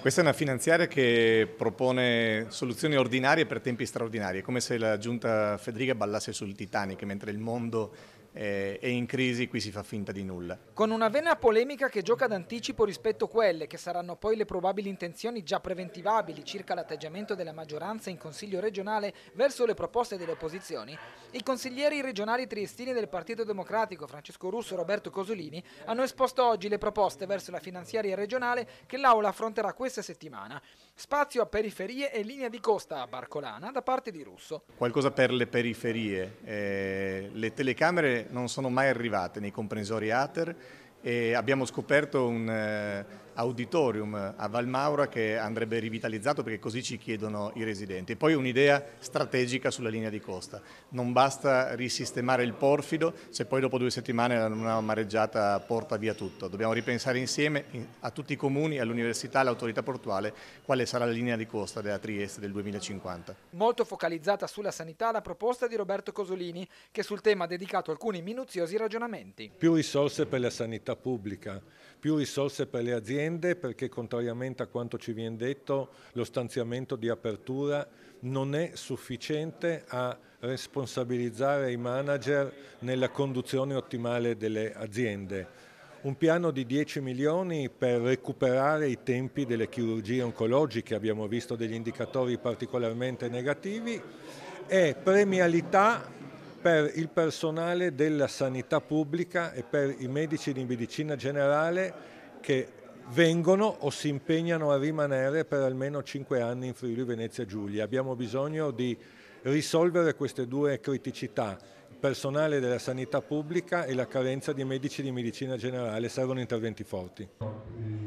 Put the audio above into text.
Questa è una finanziaria che propone soluzioni ordinarie per tempi straordinari, è come se la giunta Federica ballasse sul Titanic mentre il mondo eh, è in crisi, qui si fa finta di nulla. Con una vena polemica che gioca d'anticipo rispetto a quelle che saranno poi le probabili intenzioni già preventivabili circa l'atteggiamento della maggioranza in Consiglio regionale verso le proposte delle opposizioni, i consiglieri regionali triestini del Partito Democratico Francesco Russo e Roberto Cosolini hanno esposto oggi le proposte verso la finanziaria regionale che l'Aula affronterà questa settimana. Spazio a periferie e linea di costa a Barcolana da parte di Russo. Qualcosa per le periferie. Eh, le telecamere non sono mai arrivate nei comprensori ATER e abbiamo scoperto un eh, auditorium a Valmaura che andrebbe rivitalizzato perché così ci chiedono i residenti. E poi un'idea strategica sulla linea di costa. Non basta risistemare il porfido se poi dopo due settimane una mareggiata porta via tutto. Dobbiamo ripensare insieme a tutti i comuni, all'università, all'autorità portuale quale sarà la linea di costa della Trieste del 2050. Molto focalizzata sulla sanità la proposta di Roberto Cosolini che sul tema ha dedicato alcuni minuziosi ragionamenti. Più risorse per la sanità sanità pubblica, più risorse per le aziende perché contrariamente a quanto ci viene detto lo stanziamento di apertura non è sufficiente a responsabilizzare i manager nella conduzione ottimale delle aziende. Un piano di 10 milioni per recuperare i tempi delle chirurgie oncologiche, abbiamo visto degli indicatori particolarmente negativi, e premialità per il personale della sanità pubblica e per i medici di medicina generale che vengono o si impegnano a rimanere per almeno 5 anni in Friuli Venezia Giulia. Abbiamo bisogno di risolvere queste due criticità, il personale della sanità pubblica e la carenza di medici di medicina generale. Servono interventi forti.